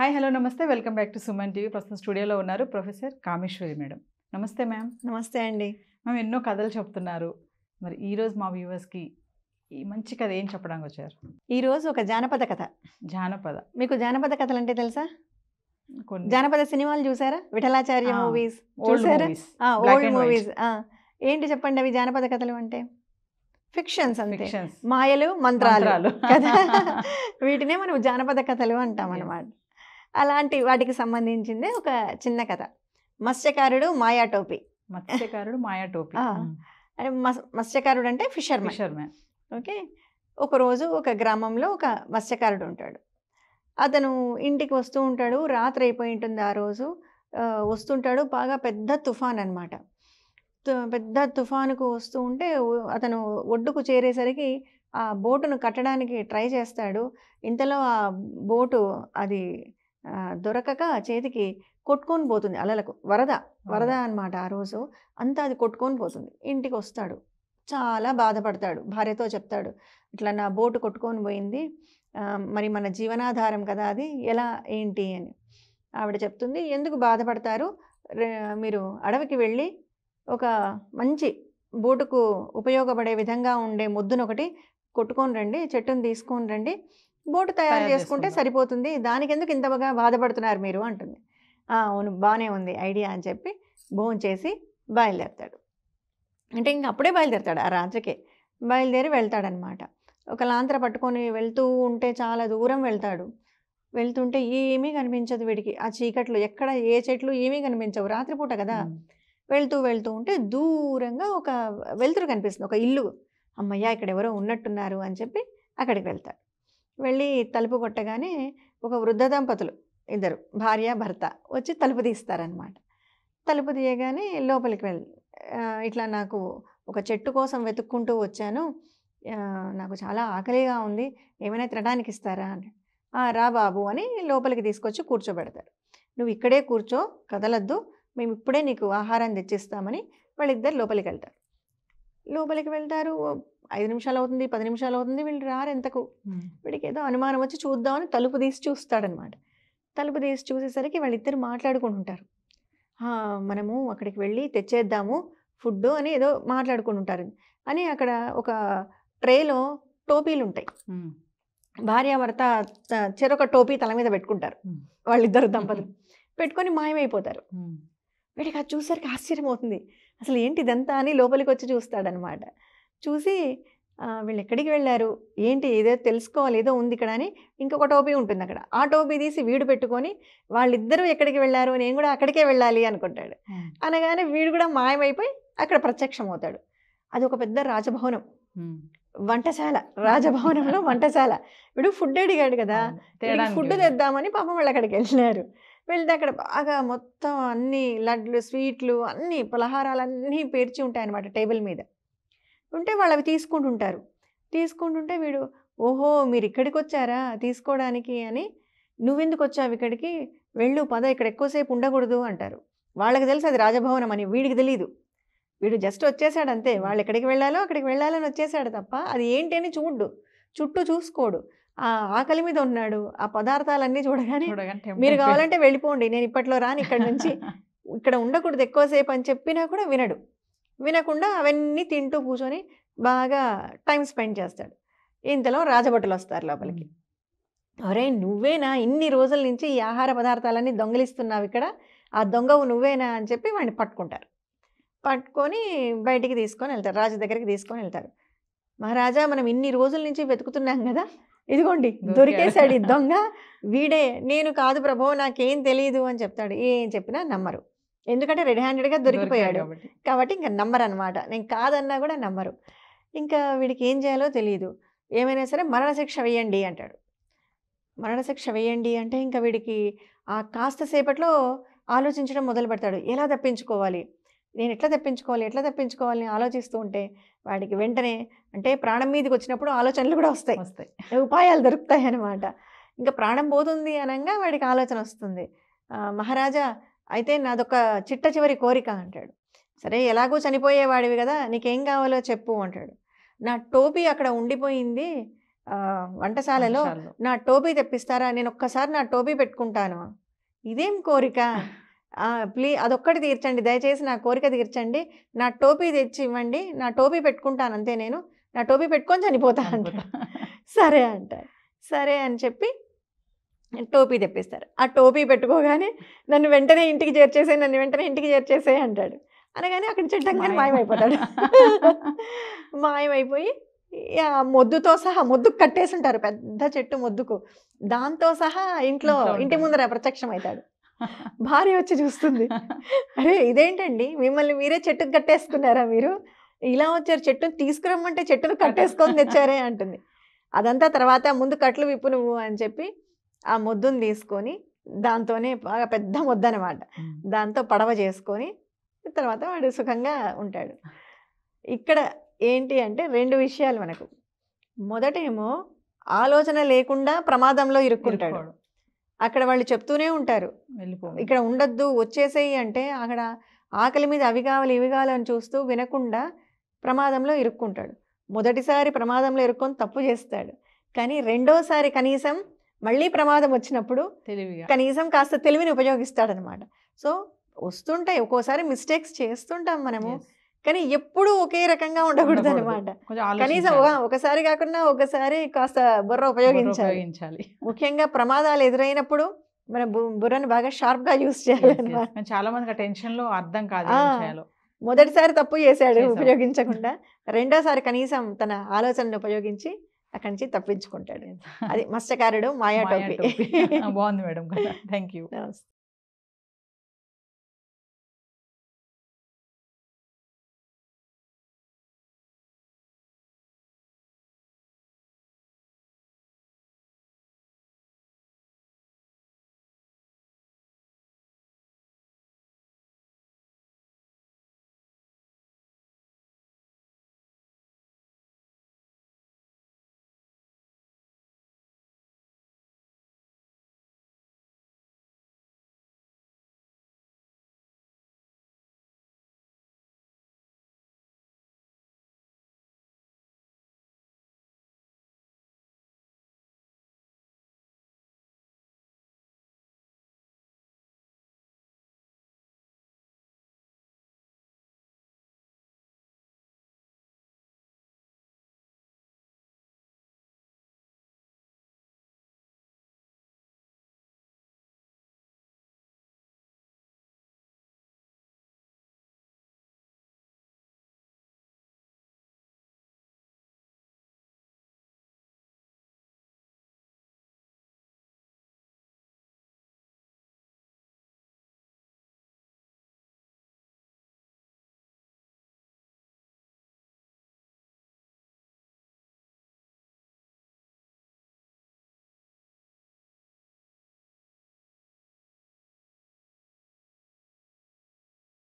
hi hello నమస్తే welcome back to Suman TV ప్రస్తుతం స్టూడియోలో ఉన్నారు ప్రొఫెసర్ కామేశ్వరి మేడం నమస్తే మ్యామ్ నమస్తే అండి మ్యామ్ ఎన్నో కథలు చెప్తున్నారు మరి ఈరోజు మా వ్యూవర్స్కి ఈ మంచి కథ ఏం చెప్పడానికి వచ్చారు ఈరోజు ఒక జానపద కథ జానపద మీకు జానపద కథలు అంటే తెలుసా కొన్ని జానపద సినిమాలు చూసారా విఠలాచార్య మూవీస్ చూసారా ఓల్డ్ మూవీస్ ఏంటి చెప్పండి అవి జానపద కథలు అంటే ఫిక్షన్స్ అంతే మాయలు మంత్రాలు కదా వీటినే మనం జానపద కథలు అంటాం అన్నమాట అలాంటి వాటికి సంబంధించింది ఒక చిన్న కథ మత్స్యకారుడు మాయా టోపీ మత్స్యకారుడు మాయా టోపీ అంటే మత్స్యకారుడు అంటే ఫిషర్ మ్యాన్ ఓకే ఒకరోజు ఒక గ్రామంలో ఒక మత్స్యకారుడు ఉంటాడు అతను ఇంటికి వస్తూ ఉంటాడు రాత్రి అయిపోయి ఉంటుంది ఆ రోజు వస్తుంటాడు బాగా పెద్ద తుఫాన్ అనమాట పెద్ద తుఫానుకు వస్తూ ఉంటే అతను ఒడ్డుకు చేరేసరికి ఆ బోటును కట్టడానికి ట్రై చేస్తాడు ఇంతలో ఆ బోటు అది దొరకక చేతికి కొట్టుకొని పోతుంది అలలకు వరద వరద అనమాట ఆ రోజు అంతా అది కొట్టుకొని పోతుంది ఇంటికి వస్తాడు చాలా బాధపడతాడు భార్యతో చెప్తాడు ఇట్లా నా బోటు కొట్టుకొని పోయింది మరి మన జీవనాధారం కదా అది ఎలా ఏంటి అని ఆవిడ చెప్తుంది ఎందుకు బాధపడతారు మీరు అడవికి వెళ్ళి ఒక మంచి బోటుకు ఉపయోగపడే విధంగా ఉండే ముద్దునొకటి ఒకటి కొట్టుకొని రండి చెట్టును తీసుకొని రండి బోటు తయారు చేసుకుంటే సరిపోతుంది దానికి ఎందుకు బాగా బాధపడుతున్నారు మీరు అంటుంది అవును బాగానే ఉంది ఐడియా అని చెప్పి భోజనం చేసి బయలుదేరుతాడు అంటే ఇంక అప్పుడే బయలుదేరుతాడు ఆ రాత్రికే బయలుదేరి వెళ్తాడనమాట ఒక లాంతర పట్టుకొని వెళ్తూ ఉంటే చాలా దూరం వెళ్తాడు వెళ్తుంటే ఏమీ కనిపించదు వీడికి ఆ చీకట్లు ఎక్కడ ఏ చెట్లు ఏమీ కనిపించవు రాత్రిపూట కదా వెళ్తూ వెళ్తూ ఉంటే దూరంగా ఒక వెలుతురు కనిపిస్తుంది ఒక ఇల్లు అమ్మయ్య ఇక్కడ ఎవరో ఉన్నట్టున్నారు అని చెప్పి అక్కడికి వెళ్తాడు వెళ్ళి తలుపు కొట్టగానే ఒక వృద్ధ దంపతులు ఇద్దరు భార్య భర్త వచ్చి తలుపు తీస్తారనమాట తలుపు తీయగానే లోపలికి వెళ్ళి ఇట్లా నాకు ఒక చెట్టు కోసం వెతుక్కుంటూ వచ్చాను నాకు చాలా ఆకలిగా ఉంది ఏమైనా తినడానికి ఇస్తారా అని రా బాబు అని లోపలికి తీసుకొచ్చి కూర్చోబెడతారు నువ్వు ఇక్కడే కూర్చో కదలద్దు మేము ఇప్పుడే నీకు ఆహారం తెచ్చిస్తామని వాళ్ళిద్దరు లోపలికి వెళ్తారు లోపలికి వెళ్తారు ఐదు నిమిషాలు అవుతుంది పది నిమిషాలు అవుతుంది వీళ్ళు రారు ఎంతకు వీడికి ఏదో అనుమానం వచ్చి చూద్దామని తలుపు తీసి చూస్తాడనమాట తలుపు తీసి చూసేసరికి వాళ్ళిద్దరు మాట్లాడుకుంటుంటారు మనము అక్కడికి వెళ్ళి తెచ్చేద్దాము ఫుడ్ అని ఏదో మాట్లాడుకుని ఉంటారు అని అక్కడ ఒక ట్రేలో టోపీలు ఉంటాయి భార్యాభర్త చెరొక టోపీ తల మీద పెట్టుకుంటారు వాళ్ళిద్దరు దంపతులు పెట్టుకొని మాయమైపోతారు వీడికి అది చూసరికి ఆశ్చర్యం అవుతుంది అసలు ఏంటి ఇదంతా అని లోపలికి వచ్చి చూస్తాడనమాట చూసి వీళ్ళు ఎక్కడికి వెళ్ళారు ఏంటి ఏదో తెలుసుకోవాలి ఏదో ఉంది ఇక్కడ అని ఇంకొక టోపీ ఉంటుంది అక్కడ ఆ టోపీ తీసి వీడు పెట్టుకొని వాళ్ళిద్దరూ ఎక్కడికి వెళ్ళారు నేను కూడా అక్కడికే వెళ్ళాలి అనుకుంటాడు అనగానే వీడు కూడా మాయమైపోయి అక్కడ ప్రత్యక్షం అవుతాడు అది ఒక పెద్ద రాజభవనం వంటశాల రాజభవనంలో వంటశాల వీడు ఫుడ్ అడిగాడు కదా ఫుడ్ తెద్దామని పాపం వాళ్ళు అక్కడికి వెళ్ళినారు వెళ్తే అక్కడ బాగా మొత్తం అన్ని లడ్లు స్వీట్లు అన్ని పలహారాలన్నీ పేర్చి ఉంటాయన్నమాట టేబుల్ మీద ఉంటే వాళ్ళు అవి తీసుకుంటుంటారు తీసుకుంటుంటే వీడు ఓహో మీరు ఇక్కడికి వచ్చారా తీసుకోవడానికి అని నువ్వెందుకు వచ్చావు ఇక్కడికి వెళ్ళు పద ఇక్కడ ఎక్కువసేపు ఉండకూడదు అంటారు వాళ్ళకి తెలుసు అది రాజభవనం అని వీడికి తెలియదు వీడు జస్ట్ వచ్చేసాడంతే అంతే వాళ్ళు ఎక్కడికి వెళ్ళాలో అక్కడికి వెళ్ళాలని వచ్చేసాడు తప్ప అది ఏంటి అని చూడు చుట్టూ చూసుకోడు ఆ ఆకలి మీద ఉన్నాడు ఆ పదార్థాలన్నీ చూడగానే మీరు కావాలంటే వెళ్ళిపోండి నేను ఇప్పట్లో రాని ఇక్కడ నుంచి ఇక్కడ ఉండకూడదు ఎక్కువసేపు అని చెప్పినా కూడా వినడు వినకుండా అవన్నీ తింటూ కూర్చొని బాగా టైం స్పెండ్ చేస్తాడు ఇంతలో రాజభటులు వస్తారు లోపలికి ఒరే నువ్వేనా ఇన్ని రోజుల నుంచి ఈ ఆహార పదార్థాలన్నీ దొంగలిస్తున్నావు ఇక్కడ ఆ దొంగవు నువ్వేనా అని చెప్పి వాడిని పట్టుకుంటారు పట్టుకొని బయటికి తీసుకొని వెళ్తారు రాజు దగ్గరికి తీసుకొని వెళ్తారు మహారాజా మనం ఇన్ని రోజుల నుంచి వెతుకుతున్నాం కదా ఇదిగోండి దొరికేశాడు ఈ దొంగ వీడే నేను కాదు ప్రభో నాకేం తెలియదు అని చెప్తాడు ఏం చెప్పినా నమ్మరు ఎందుకంటే రెడ్ హ్యాండెడ్గా దొరికిపోయాడు కాబట్టి ఇంకా నమ్మరు అనమాట నేను కాదన్నా కూడా నమ్మరు ఇంకా వీడికి ఏం చేయాలో తెలియదు ఏమైనా సరే మరణశిక్ష వేయండి అంటాడు మరణశిక్ష వేయండి అంటే ఇంకా వీడికి ఆ కాస్త సేపట్లో ఆలోచించడం మొదలు పెడతాడు ఎలా తప్పించుకోవాలి నేను ఎట్లా తెప్పించుకోవాలి ఎట్లా తెప్పించుకోవాలని ఆలోచిస్తూ ఉంటే వాడికి వెంటనే అంటే ప్రాణం మీదకి వచ్చినప్పుడు ఆలోచనలు కూడా వస్తాయి వస్తాయి ఉపాయాలు దొరుకుతాయి అనమాట ఇంకా ప్రాణం పోతుంది అనగా వాడికి ఆలోచన వస్తుంది మహారాజా అయితే నాదొక చిట్ట చివరి కోరిక అంటాడు సరే ఎలాగో చనిపోయేవాడివి కదా నీకేం కావాలో చెప్పు అంటాడు నా టోపీ అక్కడ ఉండిపోయింది వంటశాలలో నా టోపీ తెప్పిస్తారా నేను ఒక్కసారి నా టోపీ పెట్టుకుంటాను ఇదేం కోరిక ప్లీ అదొక్కటి తీర్చండి దయచేసి నా కోరిక తీర్చండి నా టోపీ తెచ్చి ఇవ్వండి నా టోపీ పెట్టుకుంటాను అంతే నేను నా టోపీ పెట్టుకొని చనిపోతా అంట సరే అంట సరే అని చెప్పి టోపీ తెప్పిస్తారు ఆ టోపీ పెట్టుకోగానే నన్ను వెంటనే ఇంటికి చేర్చేసే నన్ను వెంటనే ఇంటికి చేర్చేసే అంటాడు అనగానే అక్కడ చెట్టంగానే మాయమైపోతాడు మాయమైపోయి మొద్దుతో సహా మొద్దుకు కట్టేసి ఉంటారు పెద్ద చెట్టు మొద్దుకు దాంతో సహా ఇంట్లో ఇంటి ముందర ప్రత్యక్షం అవుతాడు భార్య వచ్చి చూస్తుంది అరే ఇదేంటండి మిమ్మల్ని మీరే చెట్టుకు కట్టేసుకున్నారా మీరు ఇలా వచ్చారు చెట్టును తీసుకురమ్మంటే చెట్టును కట్టేసుకొని తెచ్చారే అంటుంది అదంతా తర్వాత ముందు కట్లు విప్పు నువ్వు అని చెప్పి ఆ ముద్దును తీసుకొని దాంతోనే బాగా పెద్ద ముద్ద అనమాట దాంతో పడవ చేసుకొని తర్వాత వాడు సుఖంగా ఉంటాడు ఇక్కడ ఏంటి అంటే రెండు విషయాలు మనకు మొదటేమో ఆలోచన లేకుండా ప్రమాదంలో ఇరుక్కుంటాడు అక్కడ వాళ్ళు చెప్తూనే ఉంటారు ఇక్కడ ఉండొద్దు వచ్చేసేయి అంటే అక్కడ ఆకలి మీద అవి కావాలి ఇవి కావాలని చూస్తూ వినకుండా ప్రమాదంలో ఇరుక్కుంటాడు మొదటిసారి ప్రమాదంలో ఇరుక్కొని తప్పు చేస్తాడు కానీ రెండోసారి కనీసం మళ్ళీ ప్రమాదం వచ్చినప్పుడు కనీసం కాస్త తెలివిని ఉపయోగిస్తాడనమాట సో వస్తుంటాయి ఒక్కోసారి మిస్టేక్స్ చేస్తుంటాం మనము కానీ ఎప్పుడు ఒకే రకంగా ఉండకూడదు అనమాట కనీసం ఒకసారి కాకుండా ఒకసారి కాస్త బుర్ర ఉపయోగించాలి ముఖ్యంగా ప్రమాదాలు ఎదురైనప్పుడు మన బుర్రను బాగా షార్ప్ గా యూస్ చేయాలి చాలా మందికి టెన్షన్ లో అర్థం కాదు మొదటిసారి తప్పు చేశాడు ఉపయోగించకుండా రెండోసారి కనీసం తన ఆలోచనను ఉపయోగించి అక్కడి నుంచి తప్పించుకుంటాడు అది మత్స్యకారుడు మాయా టోపీ బాగుంది మేడం థ్యాంక్ యూ